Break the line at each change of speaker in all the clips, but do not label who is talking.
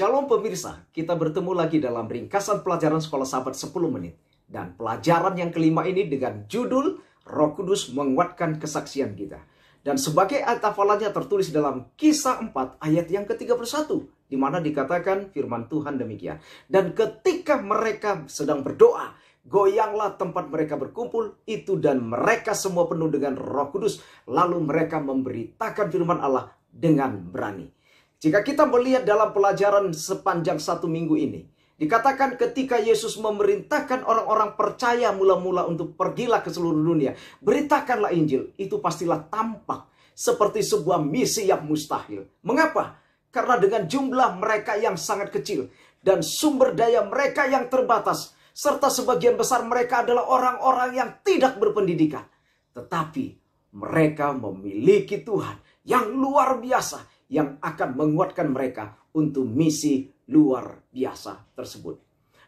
Shalom pemirsa, kita bertemu lagi dalam ringkasan pelajaran Sekolah Sahabat 10 menit. Dan pelajaran yang kelima ini dengan judul Roh Kudus menguatkan kesaksian kita. Dan sebagai atafalannya tertulis dalam kisah 4 ayat yang ke-31 di mana dikatakan firman Tuhan demikian. Dan ketika mereka sedang berdoa, goyanglah tempat mereka berkumpul itu dan mereka semua penuh dengan Roh Kudus, lalu mereka memberitakan firman Allah dengan berani. Jika kita melihat dalam pelajaran sepanjang satu minggu ini, Dikatakan ketika Yesus memerintahkan orang-orang percaya mula-mula untuk pergilah ke seluruh dunia. Beritakanlah Injil. Itu pastilah tampak seperti sebuah misi yang mustahil. Mengapa? Karena dengan jumlah mereka yang sangat kecil dan sumber daya mereka yang terbatas. Serta sebagian besar mereka adalah orang-orang yang tidak berpendidikan. Tetapi mereka memiliki Tuhan yang luar biasa yang akan menguatkan mereka untuk misi luar biasa tersebut.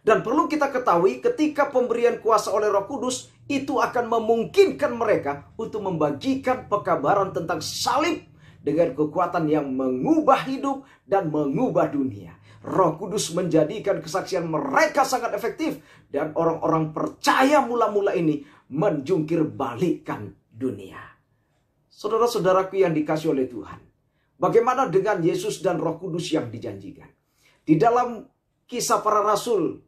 Dan perlu kita ketahui ketika pemberian kuasa oleh Roh Kudus itu akan memungkinkan mereka untuk membagikan pekabaran tentang salib dengan kekuatan yang mengubah hidup dan mengubah dunia. Roh Kudus menjadikan kesaksian mereka sangat efektif dan orang-orang percaya mula-mula ini menjungkir balikan dunia. Saudara-saudaraku yang dikasih oleh Tuhan, Bagaimana dengan Yesus dan Roh Kudus yang dijanjikan? Di dalam kisah para rasul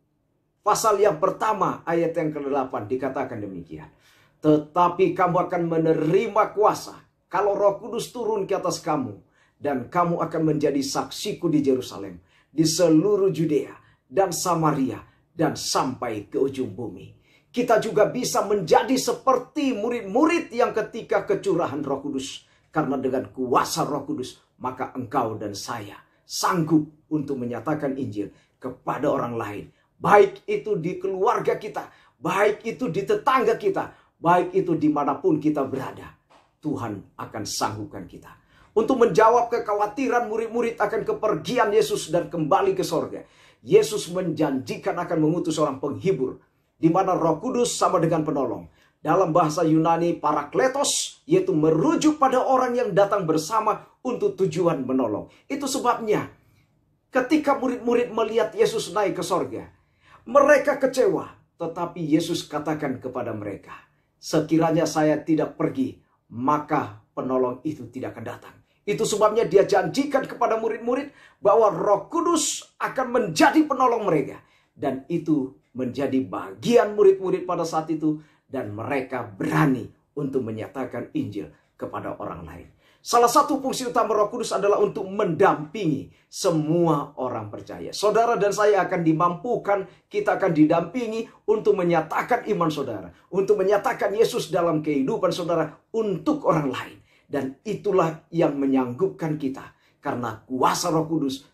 pasal yang pertama ayat yang ke-8 dikatakan demikian. Tetapi kamu akan menerima kuasa kalau Roh Kudus turun ke atas kamu dan kamu akan menjadi saksiku di Jerusalem, di seluruh Judea dan Samaria dan sampai ke ujung bumi. Kita juga bisa menjadi seperti murid-murid yang ketika kecurahan Roh Kudus karena dengan kuasa Roh Kudus maka engkau dan saya sanggup untuk menyatakan Injil kepada orang lain. Baik itu di keluarga kita, baik itu di tetangga kita, baik itu dimanapun kita berada. Tuhan akan sanggupkan kita. Untuk menjawab kekhawatiran murid-murid akan kepergian Yesus dan kembali ke sorga. Yesus menjanjikan akan mengutus orang penghibur. di mana roh kudus sama dengan penolong dalam bahasa Yunani parakletos yaitu merujuk pada orang yang datang bersama untuk tujuan menolong. Itu sebabnya ketika murid-murid melihat Yesus naik ke sorga, mereka kecewa. Tetapi Yesus katakan kepada mereka, sekiranya saya tidak pergi, maka penolong itu tidak akan datang. Itu sebabnya dia janjikan kepada murid-murid bahwa roh kudus akan menjadi penolong mereka. Dan itu menjadi bagian murid-murid pada saat itu dan mereka berani untuk menyatakan Injil kepada orang lain. Salah satu fungsi utama Roh Kudus adalah untuk mendampingi semua orang percaya. Saudara dan saya akan dimampukan, kita akan didampingi untuk menyatakan iman saudara, untuk menyatakan Yesus dalam kehidupan saudara untuk orang lain, dan itulah yang menyanggupkan kita karena kuasa Roh Kudus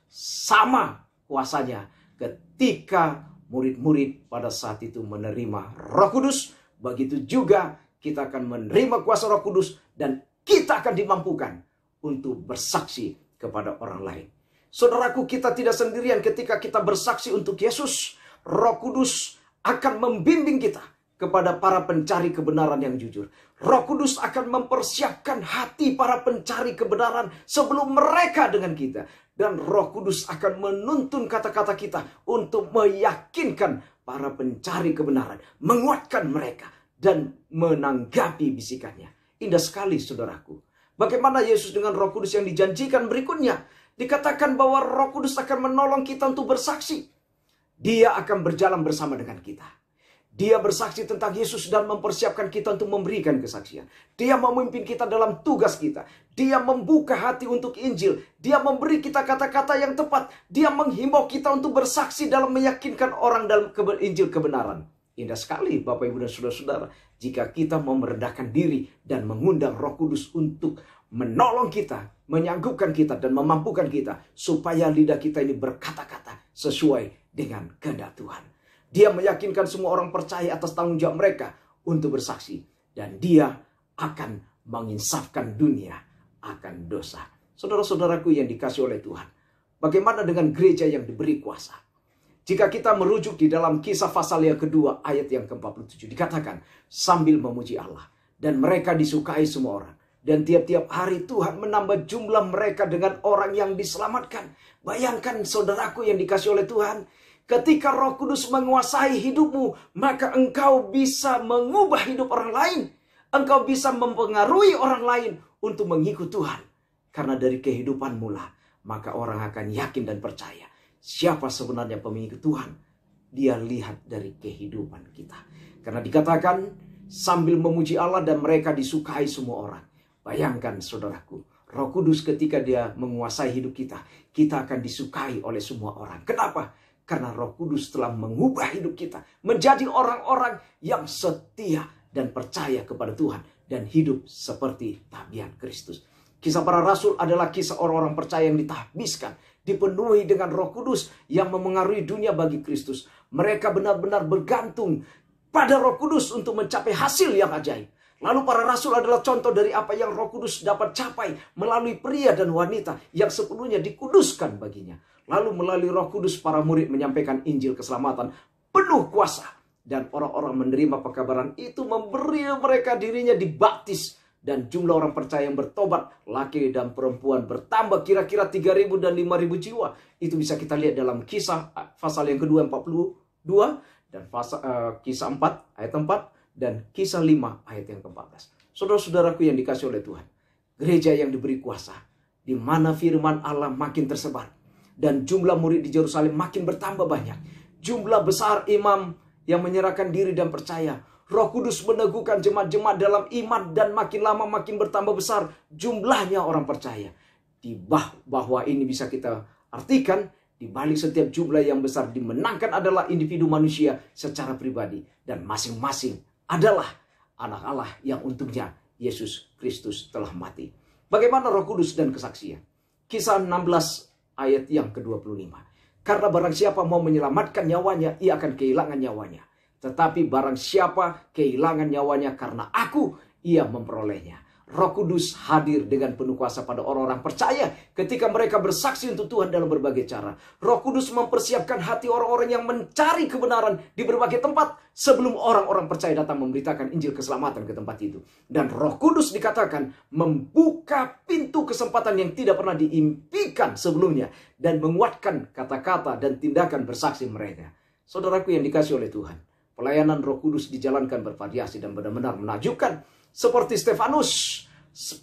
sama kuasanya ketika murid-murid pada saat itu menerima Roh Kudus begitu juga kita akan menerima kuasa Roh Kudus dan kita akan dimampukan untuk bersaksi kepada orang lain. Saudaraku, kita tidak sendirian ketika kita bersaksi untuk Yesus. Roh Kudus akan membimbing kita kepada para pencari kebenaran yang jujur. Roh Kudus akan mempersiapkan hati para pencari kebenaran sebelum mereka dengan kita. Dan Roh Kudus akan menuntun kata-kata kita untuk meyakinkan para pencari kebenaran, menguatkan mereka dan menanggapi bisikannya. Indah sekali saudaraku. Bagaimana Yesus dengan roh kudus yang dijanjikan berikutnya. Dikatakan bahwa roh kudus akan menolong kita untuk bersaksi. Dia akan berjalan bersama dengan kita. Dia bersaksi tentang Yesus dan mempersiapkan kita untuk memberikan kesaksian. Dia memimpin kita dalam tugas kita. Dia membuka hati untuk Injil. Dia memberi kita kata-kata yang tepat. Dia menghimbau kita untuk bersaksi dalam meyakinkan orang dalam Injil kebenaran. Indah sekali Bapak Ibu dan Saudara-saudara jika kita memerendahkan diri dan mengundang Roh Kudus untuk menolong kita, menyanggupkan kita dan memampukan kita supaya lidah kita ini berkata-kata sesuai dengan kehendak Tuhan. Dia meyakinkan semua orang percaya atas tanggung jawab mereka untuk bersaksi. Dan dia akan menginsafkan dunia akan dosa. Saudara-saudaraku yang dikasih oleh Tuhan. Bagaimana dengan gereja yang diberi kuasa? Jika kita merujuk di dalam kisah pasal yang kedua ayat yang ke-47 dikatakan sambil memuji Allah dan mereka disukai semua orang dan tiap-tiap hari Tuhan menambah jumlah mereka dengan orang yang diselamatkan. Bayangkan saudaraku yang dikasih oleh Tuhan, Ketika Roh Kudus menguasai hidupmu, maka engkau bisa mengubah hidup orang lain. Engkau bisa mempengaruhi orang lain untuk mengikut Tuhan. Karena dari kehidupan mula, maka orang akan yakin dan percaya. Siapa sebenarnya pemilik Tuhan? Dia lihat dari kehidupan kita. Karena dikatakan sambil memuji Allah dan mereka disukai semua orang. Bayangkan saudaraku, Roh Kudus ketika dia menguasai hidup kita, kita akan disukai oleh semua orang. Kenapa? Karena roh kudus telah mengubah hidup kita. Menjadi orang-orang yang setia dan percaya kepada Tuhan. Dan hidup seperti tabiat Kristus. Kisah para rasul adalah kisah orang-orang percaya yang ditahbiskan. Dipenuhi dengan roh kudus yang memengaruhi dunia bagi Kristus. Mereka benar-benar bergantung pada roh kudus untuk mencapai hasil yang ajaib. Lalu para rasul adalah contoh dari apa yang roh kudus dapat capai melalui pria dan wanita yang sepenuhnya dikuduskan baginya. Lalu melalui roh kudus para murid menyampaikan Injil keselamatan penuh kuasa. Dan orang-orang menerima pekabaran itu memberi mereka dirinya dibaptis. Dan jumlah orang percaya yang bertobat, laki dan perempuan bertambah kira-kira 3.000 dan 5.000 jiwa. Itu bisa kita lihat dalam kisah eh, pasal yang kedua 42 dan fasa, uh, kisah 4 ayat 4 dan kisah 5 ayat yang ke-14. Saudara-saudaraku yang dikasih oleh Tuhan, gereja yang diberi kuasa, di mana firman Allah makin tersebar, dan jumlah murid di Yerusalem makin bertambah banyak. Jumlah besar imam yang menyerahkan diri dan percaya. Roh Kudus meneguhkan jemaat-jemaat dalam iman dan makin lama makin bertambah besar jumlahnya orang percaya. Di bah bahwa ini bisa kita artikan di balik setiap jumlah yang besar dimenangkan adalah individu manusia secara pribadi dan masing-masing adalah anak Allah yang untungnya Yesus Kristus telah mati. Bagaimana Roh Kudus dan kesaksian? Kisah 16 ayat yang ke-25. Karena barang siapa mau menyelamatkan nyawanya, ia akan kehilangan nyawanya. Tetapi barang siapa kehilangan nyawanya karena aku, ia memperolehnya. Roh Kudus hadir dengan penuh kuasa pada orang-orang percaya ketika mereka bersaksi untuk Tuhan dalam berbagai cara. Roh Kudus mempersiapkan hati orang-orang yang mencari kebenaran di berbagai tempat sebelum orang-orang percaya datang memberitakan Injil keselamatan ke tempat itu. Dan Roh Kudus dikatakan membuka pintu kesempatan yang tidak pernah diimpikan sebelumnya dan menguatkan kata-kata dan tindakan bersaksi mereka. Saudaraku yang dikasih oleh Tuhan, pelayanan Roh Kudus dijalankan bervariasi dan benar-benar menajukan seperti Stefanus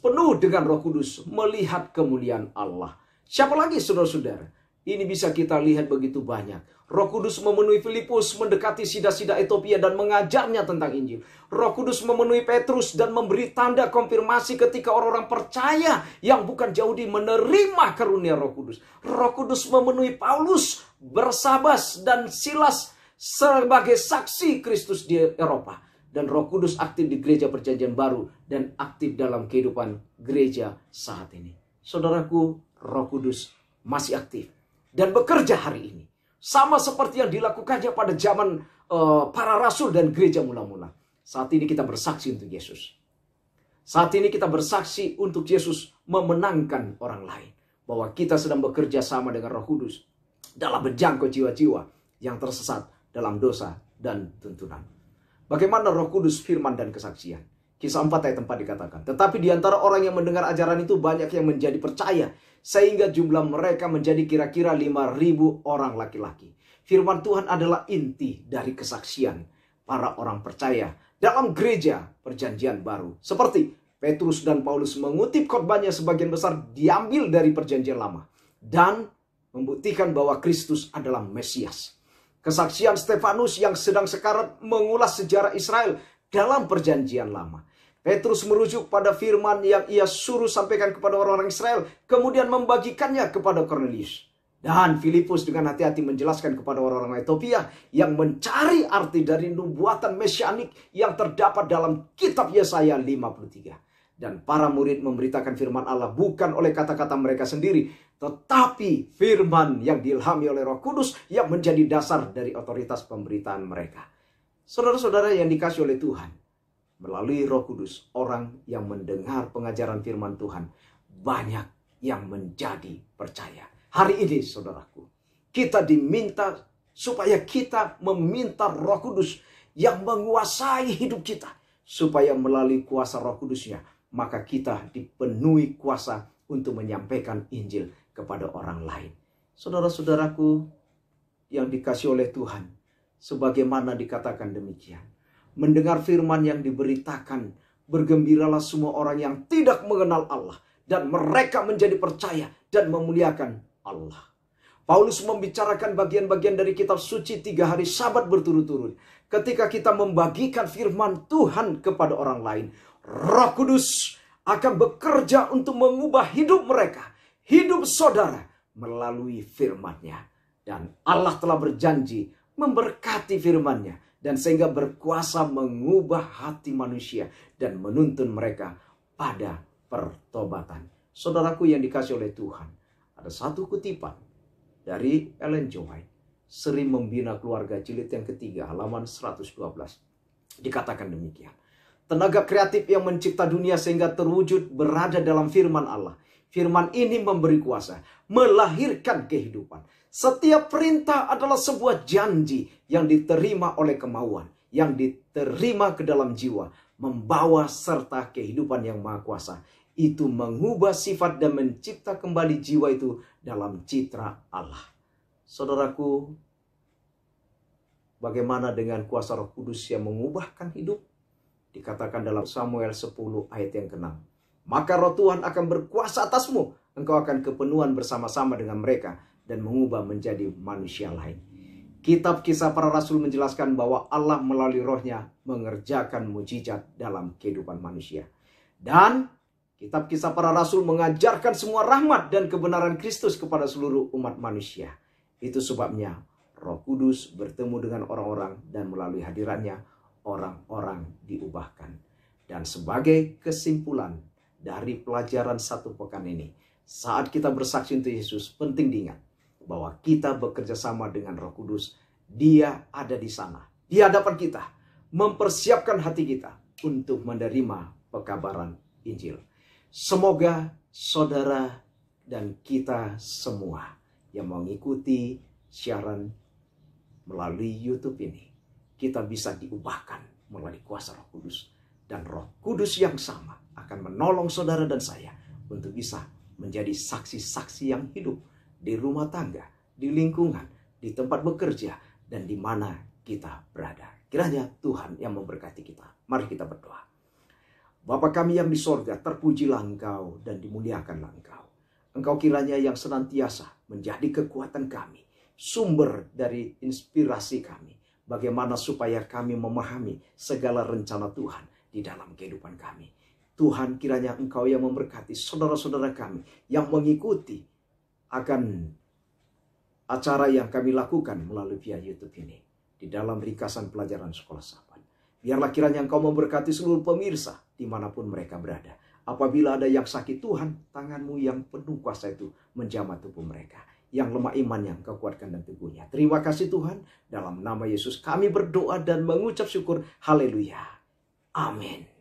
penuh dengan Roh Kudus melihat kemuliaan Allah. Siapa lagi saudara-saudara? Ini bisa kita lihat begitu banyak. Roh Kudus memenuhi Filipus, mendekati sida-sida Ethiopia dan mengajarnya tentang Injil. Roh Kudus memenuhi Petrus dan memberi tanda konfirmasi ketika orang-orang percaya yang bukan Yahudi menerima karunia Roh Kudus. Roh Kudus memenuhi Paulus, Bersabas dan Silas sebagai saksi Kristus di Eropa dan Roh Kudus aktif di gereja Perjanjian Baru dan aktif dalam kehidupan gereja saat ini. Saudaraku, Roh Kudus masih aktif dan bekerja hari ini. Sama seperti yang dilakukannya pada zaman uh, para rasul dan gereja mula-mula. Saat ini kita bersaksi untuk Yesus. Saat ini kita bersaksi untuk Yesus memenangkan orang lain. Bahwa kita sedang bekerja sama dengan roh kudus dalam menjangkau jiwa-jiwa yang tersesat dalam dosa dan tuntunan. Bagaimana roh kudus, firman, dan kesaksian. Kisah 4 ayat 4 dikatakan. Tetapi di antara orang yang mendengar ajaran itu banyak yang menjadi percaya. Sehingga jumlah mereka menjadi kira-kira 5.000 orang laki-laki. Firman Tuhan adalah inti dari kesaksian para orang percaya dalam gereja perjanjian baru. Seperti Petrus dan Paulus mengutip khotbahnya sebagian besar diambil dari perjanjian lama. Dan membuktikan bahwa Kristus adalah Mesias Kesaksian Stefanus yang sedang sekarat mengulas sejarah Israel dalam perjanjian lama. Petrus merujuk pada firman yang ia suruh sampaikan kepada orang-orang Israel, kemudian membagikannya kepada Cornelius. Dan Filipus dengan hati-hati menjelaskan kepada orang-orang Ethiopia yang mencari arti dari nubuatan mesianik yang terdapat dalam kitab Yesaya 53. Dan para murid memberitakan firman Allah bukan oleh kata-kata mereka sendiri, tetapi firman yang diilhami oleh roh kudus yang menjadi dasar dari otoritas pemberitaan mereka. Saudara-saudara yang dikasih oleh Tuhan. Melalui roh kudus, orang yang mendengar pengajaran firman Tuhan banyak yang menjadi percaya. Hari ini saudaraku, kita diminta supaya kita meminta roh kudus yang menguasai hidup kita. Supaya melalui kuasa roh kudusnya, maka kita dipenuhi kuasa untuk menyampaikan Injil kepada orang lain. Saudara-saudaraku yang dikasih oleh Tuhan, sebagaimana dikatakan demikian. Mendengar firman yang diberitakan, bergembiralah semua orang yang tidak mengenal Allah dan mereka menjadi percaya dan memuliakan Allah. Paulus membicarakan bagian-bagian dari kitab suci tiga hari sabat berturut-turut. Ketika kita membagikan firman Tuhan kepada orang lain, roh kudus akan bekerja untuk mengubah hidup mereka hidup saudara melalui firman-Nya. Dan Allah telah berjanji memberkati firman-Nya dan sehingga berkuasa mengubah hati manusia dan menuntun mereka pada pertobatan. Saudaraku yang dikasih oleh Tuhan, ada satu kutipan dari Ellen G. White, Seri Membina Keluarga Jilid yang ketiga, halaman 112. Dikatakan demikian. Tenaga kreatif yang mencipta dunia sehingga terwujud berada dalam firman Allah. Firman ini memberi kuasa, melahirkan kehidupan. Setiap perintah adalah sebuah janji yang diterima oleh kemauan, yang diterima ke dalam jiwa, membawa serta kehidupan yang maha kuasa. Itu mengubah sifat dan mencipta kembali jiwa itu dalam citra Allah. Saudaraku, bagaimana dengan kuasa roh kudus yang mengubahkan hidup? Dikatakan dalam Samuel 10 ayat yang ke-6 maka roh Tuhan akan berkuasa atasmu. Engkau akan kepenuhan bersama-sama dengan mereka dan mengubah menjadi manusia lain. Kitab kisah para rasul menjelaskan bahwa Allah melalui rohnya mengerjakan mujizat dalam kehidupan manusia. Dan kitab kisah para rasul mengajarkan semua rahmat dan kebenaran Kristus kepada seluruh umat manusia. Itu sebabnya roh kudus bertemu dengan orang-orang dan melalui hadirannya orang-orang diubahkan. Dan sebagai kesimpulan dari pelajaran satu pekan ini. Saat kita bersaksi untuk Yesus, penting diingat bahwa kita bekerja sama dengan Roh Kudus. Dia ada di sana, di hadapan kita, mempersiapkan hati kita untuk menerima pekabaran Injil. Semoga saudara dan kita semua yang mengikuti siaran melalui YouTube ini, kita bisa diubahkan melalui kuasa Roh Kudus dan Roh Kudus yang sama menolong saudara dan saya untuk bisa menjadi saksi-saksi yang hidup di rumah tangga, di lingkungan, di tempat bekerja, dan di mana kita berada. Kiranya Tuhan yang memberkati kita. Mari kita berdoa. Bapa kami yang di sorga, terpujilah engkau dan dimuliakanlah engkau. Engkau kiranya yang senantiasa menjadi kekuatan kami, sumber dari inspirasi kami. Bagaimana supaya kami memahami segala rencana Tuhan di dalam kehidupan kami. Tuhan kiranya engkau yang memberkati saudara-saudara kami yang mengikuti akan acara yang kami lakukan melalui via YouTube ini di dalam ringkasan pelajaran sekolah sahabat. Biarlah kiranya engkau memberkati seluruh pemirsa dimanapun mereka berada. Apabila ada yang sakit Tuhan, tanganmu yang penuh kuasa itu menjamah tubuh mereka. Yang lemah imannya engkau kuatkan dan teguhnya. Terima kasih Tuhan. Dalam nama Yesus kami berdoa dan mengucap syukur. Haleluya. Amin.